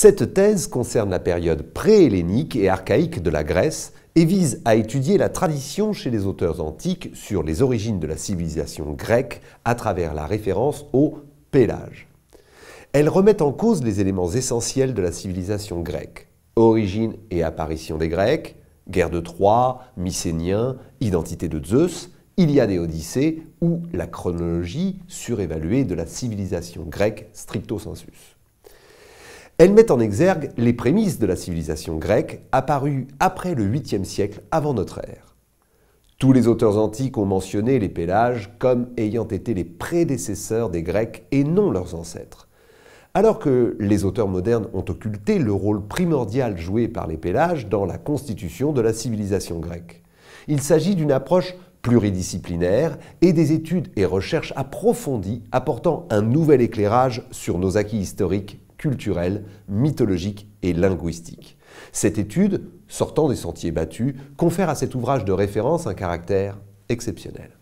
Cette thèse concerne la période préhellénique et archaïque de la Grèce et vise à étudier la tradition chez les auteurs antiques sur les origines de la civilisation grecque à travers la référence au Pélage. Elle remet en cause les éléments essentiels de la civilisation grecque. Origine et apparition des Grecs, guerre de Troie, Mycénien, identité de Zeus, Iliade et Odyssée ou la chronologie surévaluée de la civilisation grecque stricto sensus. Elle met en exergue les prémices de la civilisation grecque apparue après le 8e siècle avant notre ère. Tous les auteurs antiques ont mentionné les Pélages comme ayant été les prédécesseurs des Grecs et non leurs ancêtres. Alors que les auteurs modernes ont occulté le rôle primordial joué par les Pélages dans la constitution de la civilisation grecque. Il s'agit d'une approche pluridisciplinaire et des études et recherches approfondies apportant un nouvel éclairage sur nos acquis historiques culturelle, mythologique et linguistique. Cette étude, sortant des sentiers battus, confère à cet ouvrage de référence un caractère exceptionnel.